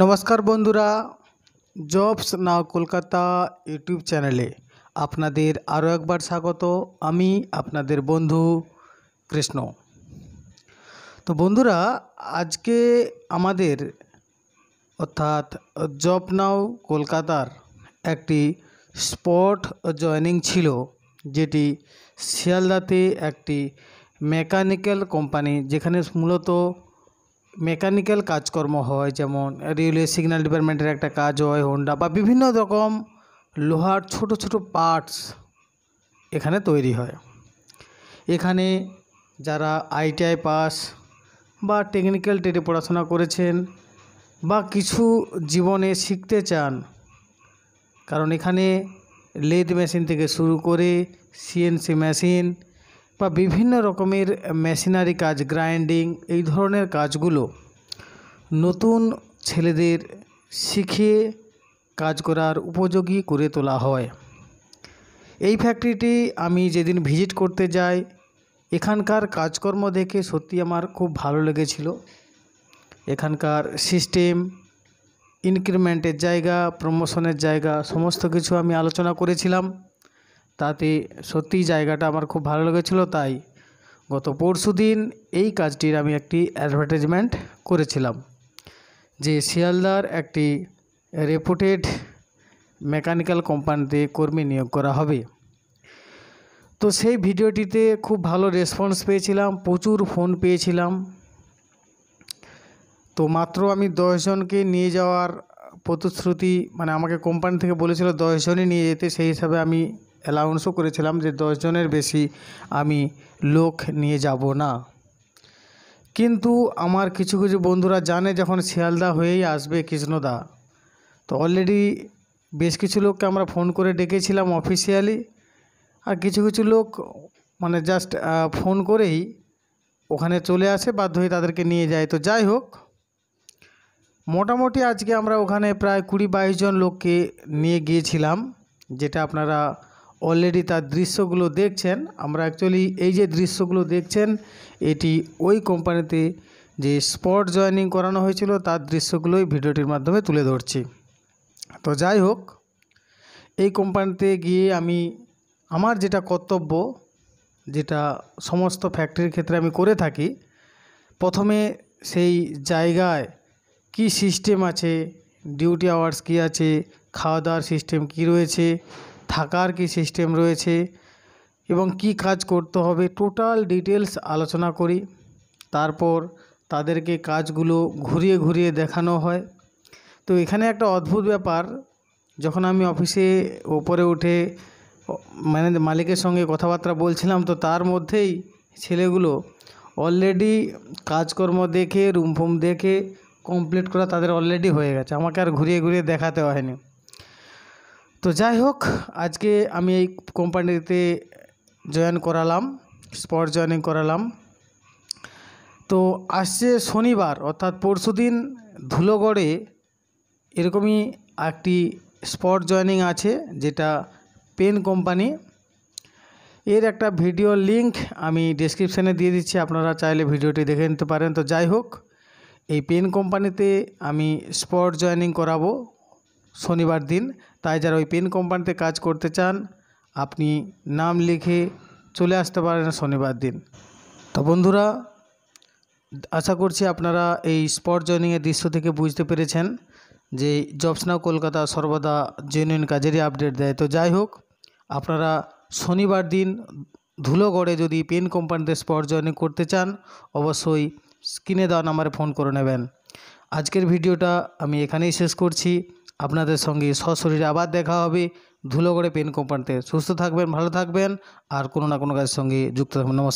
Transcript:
নমস্কার বন্ধুরা জবস নাও কলকাতা ইউটিউব চ্যানেলে আপনাদের আরও একবার স্বাগত আমি আপনাদের বন্ধু কৃষ্ণ তো বন্ধুরা আজকে আমাদের অর্থাৎ জব নাও কলকাতার একটি স্পট জয়নিং ছিল যেটি শিয়ালদাতে একটি মেকানিক্যাল কোম্পানি যেখানে মূলত মেকানিক্যাল কাজকর্ম হয় যেমন রেলওয়ে সিগন্যাল ডিপার্টমেন্টের একটা কাজ হয় হোন্ডা বা বিভিন্ন রকম লোহার ছোট ছোট পার্টস এখানে তৈরি হয় এখানে যারা আইটিআই পাস বা টেকনিক্যাল ট্রেডে পড়াশোনা করেছেন বা কিছু জীবনে শিখতে চান কারণ এখানে লেদ মেশিন থেকে শুরু করে সিএনসি মেশিন বা বিভিন্ন রকমের মেশিনারি কাজ গ্রাইন্ডিং এই ধরনের কাজগুলো নতুন ছেলেদের শিখিয়ে কাজ করার উপযোগী করে তোলা হয় এই ফ্যাক্টরিটি আমি যেদিন ভিজিট করতে যাই এখানকার কাজকর্ম দেখে সত্যি আমার খুব ভালো লেগেছিল এখানকার সিস্টেম ইনক্রিমেন্টের জায়গা প্রমোশনের জায়গা সমস্ত কিছু আমি আলোচনা করেছিলাম তাতে সত্যিই জায়গাটা আমার খুব ভালো লেগেছিলো তাই গত পরশু দিন এই কাজটির আমি একটি অ্যাডভার্টাইজমেন্ট করেছিলাম যে শিয়ালদার একটি রেপুটেড মেকানিক্যাল কোম্পানিতে কর্মী নিয়োগ করা হবে তো সেই ভিডিওটিতে খুব ভালো রেসপন্স পেয়েছিলাম প্রচুর ফোন পেয়েছিলাম তো মাত্র আমি দশজনকে নিয়ে যাওয়ার প্রতিশ্রুতি মানে আমাকে কোম্পানি থেকে বলেছিল দশজনই নিয়ে যেতে সেই হিসাবে আমি অ্যালাউন্সও করেছিলাম যে দশজনের বেশি আমি লোক নিয়ে যাব না কিন্তু আমার কিছু কিছু বন্ধুরা জানে যখন শিয়ালদা হয়েই আসবে কৃষ্ণদা তো অলরেডি বেশ কিছু লোককে আমরা ফোন করে ডেকেছিলাম অফিসিয়ালি আর কিছু কিছু লোক মানে জাস্ট ফোন করেই ওখানে চলে আসে বাধ্য হয়ে তাদেরকে নিয়ে যায় তো যাই হোক মোটামুটি আজকে আমরা ওখানে প্রায় কুড়ি বাইশ জন লোককে নিয়ে গিয়েছিলাম যেটা আপনারা অলরেডি তার দৃশ্যগুলো দেখছেন আমরা অ্যাকচুয়ালি এই যে দৃশ্যগুলো দেখছেন এটি ওই কোম্পানিতে যে স্পট জয়নিং করানো হয়েছিল তার দৃশ্যগুলোই ভিডিওটির মাধ্যমে তুলে ধরছি তো যাই হোক এই কোম্পানিতে গিয়ে আমি আমার যেটা কর্তব্য যেটা সমস্ত ফ্যাক্টরির ক্ষেত্রে আমি করে থাকি প্রথমে সেই জায়গায় কি সিস্টেম আছে ডিউটি আওয়ার্স কি আছে খাওয়া দাওয়ার সিস্টেম কি রয়েছে থাকার কি সিস্টেম রয়েছে এবং কি কাজ করতে হবে টোটাল ডিটেলস আলোচনা করি তারপর তাদেরকে কাজগুলো ঘুরিয়ে ঘুরিয়ে দেখানো হয় তো এখানে একটা অদ্ভুত ব্যাপার যখন আমি অফিসে ওপরে উঠে মানে মালিকের সঙ্গে কথাবার্তা বলছিলাম তো তার মধ্যেই ছেলেগুলো অলরেডি কাজকর্ম দেখে রুম ফুম দেখে কমপ্লিট করা তাদের অলরেডি হয়ে গেছে আমাকে আর ঘুরিয়ে ঘুরিয়ে দেখাতে হয়নি তো যাই হোক আজকে আমি এই কোম্পানিতে জয়েন করালাম স্পট জয়েনিং করালাম তো আসছে শনিবার অর্থাৎ পরশু দিন ধুলোগড়ে এরকমই একটি স্পট জয়েনিং আছে যেটা পেন কোম্পানি এর একটা ভিডিও লিংক আমি ডিসক্রিপশানে দিয়ে দিচ্ছি আপনারা চাইলে ভিডিওটি দেখে নিতে পারেন তো যাই হোক এই পেন কোম্পানিতে আমি স্পট জয়েনিং করাবো শনিবার দিন তাই যারা ওই পেন কোম্পানিতে কাজ করতে চান আপনি নাম লিখে চলে আসতে পারেন শনিবার দিন তো বন্ধুরা আশা করছি আপনারা এই স্পট জয়নিংয়ের দৃশ্য থেকে বুঝতে পেরেছেন যে জবস নাও কলকাতা সর্বদা জেনুইন কাজেরই আপডেট দেয় তো যাই হোক আপনারা শনিবার দিন ধুলোগড়ে যদি পেন কোম্পানিতে স্পট জয়নিং করতে চান অবশ্যই স্ক্রিনে দেওয়া নাম্বারে ফোন করে নেবেন আজকের ভিডিওটা আমি এখানেই শেষ করছি আপনাদের সঙ্গে সশরীরে আবার দেখা হবে ধুলোগড়ে পেন কোম্পানিতে সুস্থ থাকবেন ভালো থাকবেন আর কোনো না কোনো কাজের সঙ্গে যুক্ত থাকবেন নমস্কার